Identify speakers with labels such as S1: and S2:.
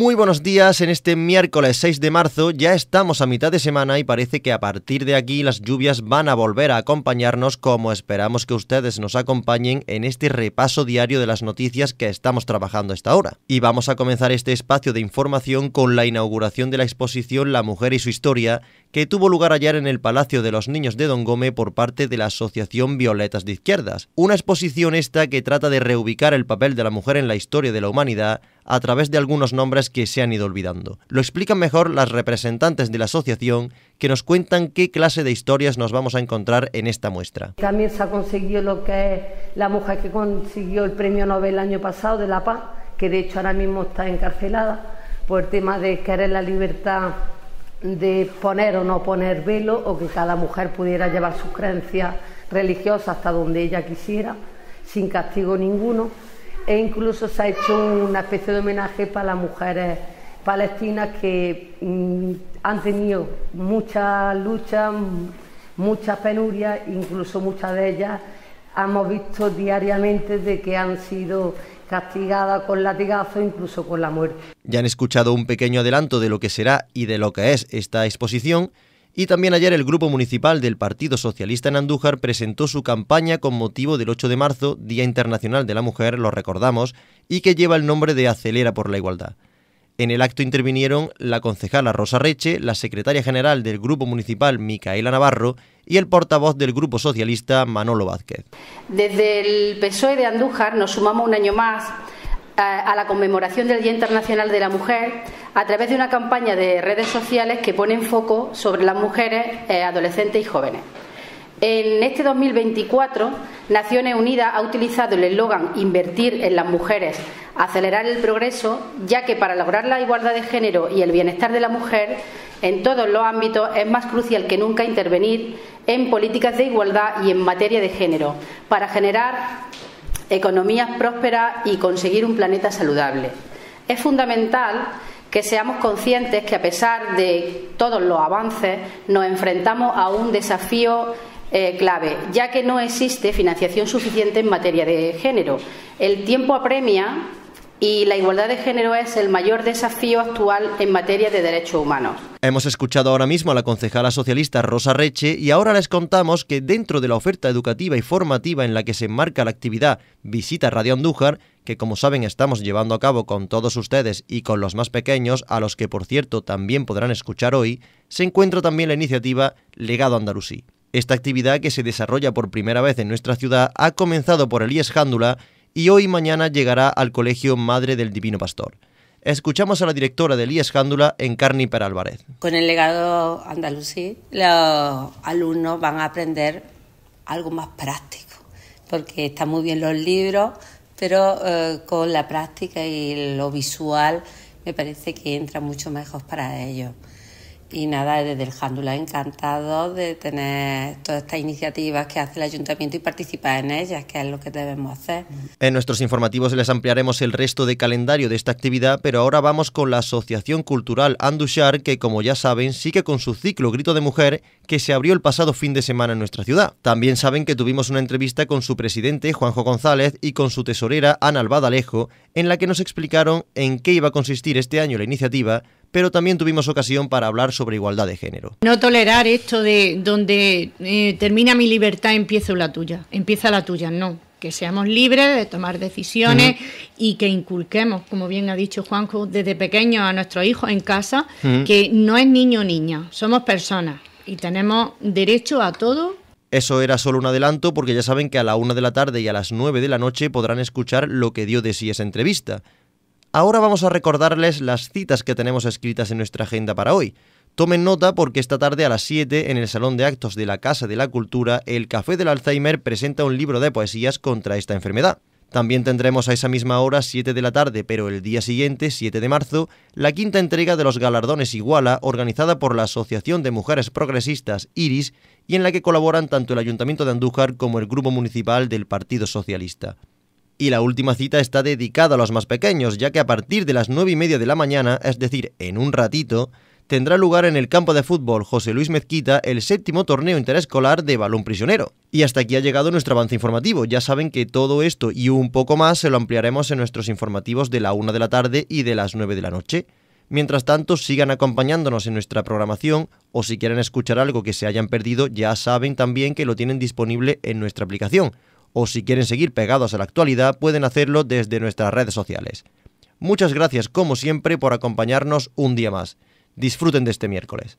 S1: Muy buenos días, en este miércoles 6 de marzo ya estamos a mitad de semana y parece que a partir de aquí las lluvias van a volver a acompañarnos como esperamos que ustedes nos acompañen en este repaso diario de las noticias que estamos trabajando hasta ahora. Y vamos a comenzar este espacio de información con la inauguración de la exposición La Mujer y su Historia, que tuvo lugar ayer en el Palacio de los Niños de Don Gómez por parte de la Asociación Violetas de Izquierdas. Una exposición esta que trata de reubicar el papel de la mujer en la historia de la humanidad a través de algunos nombres que se han ido olvidando. Lo explican mejor las representantes de la asociación que nos cuentan qué clase de historias nos vamos a encontrar en esta muestra.
S2: También se ha conseguido lo que es la mujer que consiguió el premio Nobel el año pasado de La Paz, que de hecho ahora mismo está encarcelada por el tema de querer la libertad de poner o no poner velo o que cada mujer pudiera llevar sus creencias religiosas hasta donde ella quisiera, sin castigo ninguno e incluso se ha hecho una especie de homenaje para las mujeres palestinas que mm, han tenido muchas luchas, mm, muchas penurias, incluso muchas de ellas hemos visto diariamente de que han sido castigadas con latigazo, incluso con la muerte.
S1: Ya han escuchado un pequeño adelanto de lo que será y de lo que es esta exposición y también ayer el Grupo Municipal del Partido Socialista en Andújar presentó su campaña con motivo del 8 de marzo, Día Internacional de la Mujer, lo recordamos, y que lleva el nombre de Acelera por la Igualdad. En el acto intervinieron la concejala Rosa Reche, la secretaria general del Grupo Municipal Micaela Navarro y el portavoz del Grupo Socialista Manolo Vázquez.
S3: Desde el PSOE de Andújar nos sumamos un año más a la conmemoración del Día Internacional de la Mujer a través de una campaña de redes sociales que pone en foco sobre las mujeres, eh, adolescentes y jóvenes. En este 2024, Naciones Unidas ha utilizado el eslogan Invertir en las mujeres, acelerar el progreso, ya que para lograr la igualdad de género y el bienestar de la mujer en todos los ámbitos es más crucial que nunca intervenir en políticas de igualdad y en materia de género para generar economías prósperas y conseguir un planeta saludable. Es fundamental que seamos conscientes que a pesar de todos los avances nos enfrentamos a un desafío eh, clave, ya que no existe financiación suficiente en materia de género. El tiempo apremia y la igualdad de género es el mayor desafío actual en materia de derechos humanos.
S1: Hemos escuchado ahora mismo a la concejala socialista Rosa Reche y ahora les contamos que dentro de la oferta educativa y formativa en la que se enmarca la actividad Visita Radio Andújar, que como saben estamos llevando a cabo con todos ustedes y con los más pequeños, a los que por cierto también podrán escuchar hoy, se encuentra también la iniciativa Legado Andalusí. Esta actividad que se desarrolla por primera vez en nuestra ciudad ha comenzado por Elías Jándula y hoy mañana llegará al Colegio Madre del Divino Pastor. Escuchamos a la directora de Elías en Encarni Per Álvarez.
S3: Con
S2: el legado andalusí, los alumnos van a aprender algo más práctico, porque están muy bien los libros, pero eh, con la práctica y lo visual me parece que entra mucho mejor para ellos. Y nada, desde el Jándula encantado de tener todas estas iniciativas que hace el ayuntamiento y participar en ellas, que es lo que debemos hacer.
S1: En nuestros informativos les ampliaremos el resto de calendario de esta actividad, pero ahora vamos con la Asociación Cultural Andushar, que como ya saben sigue con su ciclo Grito de Mujer, que se abrió el pasado fin de semana en nuestra ciudad. También saben que tuvimos una entrevista con su presidente, Juanjo González, y con su tesorera, Ana Albadalejo, en la que nos explicaron en qué iba a consistir este año la iniciativa, pero también tuvimos ocasión para hablar sobre igualdad de género.
S3: No tolerar esto de donde eh, termina mi libertad, empieza la tuya, empieza la tuya, no que seamos libres de tomar decisiones y que inculquemos, como bien ha dicho Juanjo, desde pequeño a nuestros hijos en casa, que no es niño o niña, somos personas y tenemos derecho a todo.
S1: Eso era solo un adelanto porque ya saben que a la una de la tarde y a las nueve de la noche podrán escuchar lo que dio de sí esa entrevista. Ahora vamos a recordarles las citas que tenemos escritas en nuestra agenda para hoy. Tomen nota porque esta tarde a las 7 en el Salón de Actos de la Casa de la Cultura, el Café del Alzheimer presenta un libro de poesías contra esta enfermedad. También tendremos a esa misma hora, 7 de la tarde, pero el día siguiente, 7 de marzo, la quinta entrega de los galardones Iguala, organizada por la Asociación de Mujeres Progresistas IRIS, y en la que colaboran tanto el Ayuntamiento de Andújar como el Grupo Municipal del Partido Socialista y la última cita está dedicada a los más pequeños, ya que a partir de las 9 y media de la mañana, es decir, en un ratito, tendrá lugar en el campo de fútbol José Luis Mezquita el séptimo torneo interescolar de balón prisionero. Y hasta aquí ha llegado nuestro avance informativo. Ya saben que todo esto y un poco más se lo ampliaremos en nuestros informativos de la 1 de la tarde y de las 9 de la noche. Mientras tanto, sigan acompañándonos en nuestra programación o si quieren escuchar algo que se hayan perdido, ya saben también que lo tienen disponible en nuestra aplicación o si quieren seguir pegados a la actualidad pueden hacerlo desde nuestras redes sociales. Muchas gracias como siempre por acompañarnos un día más. Disfruten de este miércoles.